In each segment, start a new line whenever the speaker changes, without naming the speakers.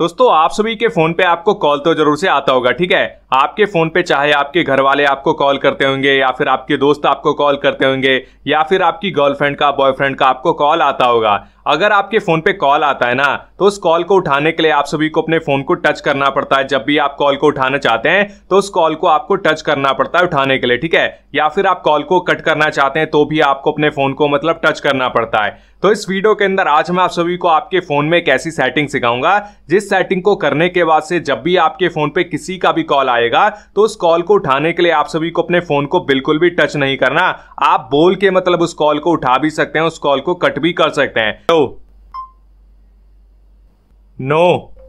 दोस्तों आप सभी के फोन पे आपको कॉल तो जरूर से आता होगा ठीक है आपके फ़ोन पे चाहे आपके घर वाले आपको कॉल करते होंगे या फिर आपके दोस्त आपको कॉल करते होंगे या फिर आपकी गर्लफ्रेंड का बॉयफ्रेंड का आपको कॉल आता होगा अगर आपके फ़ोन पे कॉल आता है ना तो उस कॉल को उठाने के लिए आप सभी को अपने फ़ोन को टच करना पड़ता है जब भी आप कॉल को उठाना चाहते हैं तो उस कॉल को आपको टच करना पड़ता है उठाने के लिए ठीक है या फिर आप कॉल को कट करना चाहते हैं तो भी आपको अपने फ़ोन को मतलब टच करना पड़ता है तो इस वीडियो के अंदर आज मैं आप सभी को आपके फ़ोन में एक ऐसी सेटिंग सिखाऊंगा जिस सेटिंग को करने के बाद से जब भी आपके फ़ोन पर किसी का भी कॉल आए आएगा तो उस कॉल को उठाने के लिए आप सभी को अपने फोन को बिल्कुल भी टच नहीं करना आप बोल के मतलब उस कॉल को उठा भी सकते हैं उस कॉल को कट भी कर सकते हैं तो नो no.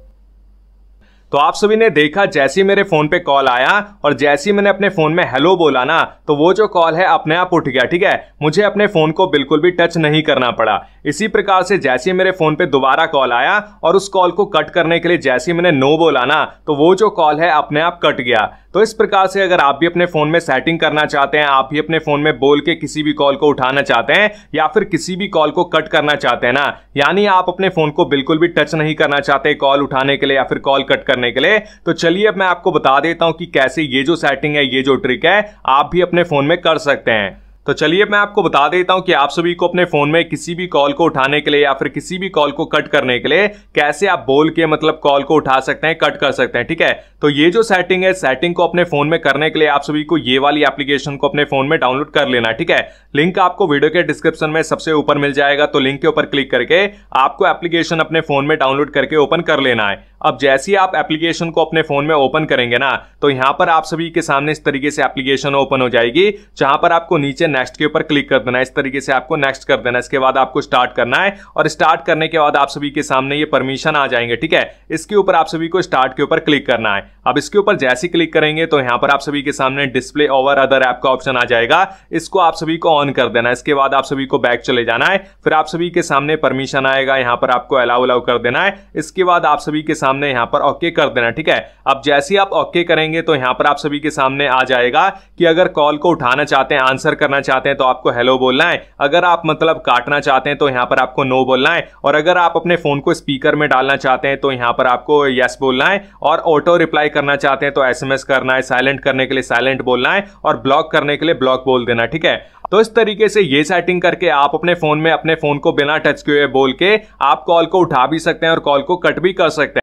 तो आप सभी ने देखा जैसे ही मेरे फोन पे कॉल आया और जैसे ही मैंने अपने फोन में हेलो बोला ना तो वो जो कॉल है अपने आप उठ गया ठीक है मुझे अपने फोन को बिल्कुल भी टच नहीं करना पड़ा इसी प्रकार से जैसे ही मेरे फोन पे दोबारा कॉल आया और उस कॉल को कट करने के लिए जैसे ही मैंने नो बोला ना तो वो जो कॉल है अपने आप कट गया तो इस प्रकार से अगर आप भी अपने फोन में सेटिंग करना चाहते हैं आप भी अपने फोन में बोल के किसी भी कॉल को उठाना चाहते हैं या फिर किसी भी कॉल को कट करना चाहते हैं ना यानी आप अपने फोन को बिल्कुल भी टच नहीं करना चाहते कॉल उठाने के लिए या फिर कॉल कट करने करने के लिए तो चलिए अब मैं आपको बता देता हूं कि कैसे ये जो सेटिंग है ये जो ट्रिक है आप भी अपने फोन में कर सकते हैं तो चलिए मैं आपको बता देता हूं कि आप सभी को अपने फोन में किसी भी कॉल को उठाने के लिए या फिर किसी भी कॉल को कट करने के लिए कैसे आप बोल के मतलब कॉल को उठा सकते हैं कट कर सकते हैं ठीक है तो ये जो सेटिंग है सेटिंग को अपने फोन में करने के लिए आप सभी को ये वाली एप्लीकेशन को अपने फोन में डाउनलोड कर लेना ठीक है लिंक आपको वीडियो के डिस्क्रिप्शन में सबसे ऊपर मिल जाएगा तो लिंक के ऊपर क्लिक करके आपको एप्लीकेशन अपने फोन में डाउनलोड करके ओपन कर लेना है अब जैसे ही आप एप्लीकेशन को अपने फोन में ओपन करेंगे ना तो यहां पर आप सभी के सामने इस तरीके से एप्लीकेशन ओपन हो जाएगी जहां पर आपको नीचे नेक्स्ट के ऊपर क्लिक कर देना है इस तरीके से आपको नेक्स्ट कर देना है इसके बाद आपको स्टार्ट करना है और स्टार्ट करने के बाद आप सभी के सामने ये परमिशन आ जाएंगे ठीक है इसके ऊपर आप सभी को स्टार्ट के ऊपर क्लिक करना है अब इसके ऊपर जैसे ही क्लिक करेंगे तो यहाँ पर आप सभी के सामने डिस्प्ले ओवर अदर ऐप का ऑप्शन आ जाएगा इसको आप सभी को ऑन कर देना है इसके बाद आप सभी को बैक चले जाना है फिर आप सभी के सामने परमिशन आएगा यहाँ पर आपको अलाउ अलाउ कर देना है इसके बाद आप सभी के सामने यहाँ पर ओके कर देना ठीक है अब जैसे ही आप ओके करेंगे तो यहाँ पर आप सभी के सामने आ जाएगा कि अगर कॉल को उठाना चाहते हैं आंसर करना करना चाहते हैं तो आपको हेलो बोलना है अगर आप मतलब काटना चाहते हैं तो यहाँ पर आपको नो बोलना है और अगर आप अपने फ़ोन को स्पीकर में डालना चाहते हैं तो यहाँ पर आपको यस बोलना है और ऑटो रिप्लाई करना चाहते हैं तो एस करना है साइलेंट करने के लिए साइलेंट बोलना है और ब्लॉक करने के लिए ब्लॉक बोल देना ठीक है तो इस तरीके से ये सेटिंग करके आप अपने फोन में अपने फोन को बिना टच किए बोल के आप कॉल को उठा भी सकते हैं और कॉल को कट भी कर सकते हैं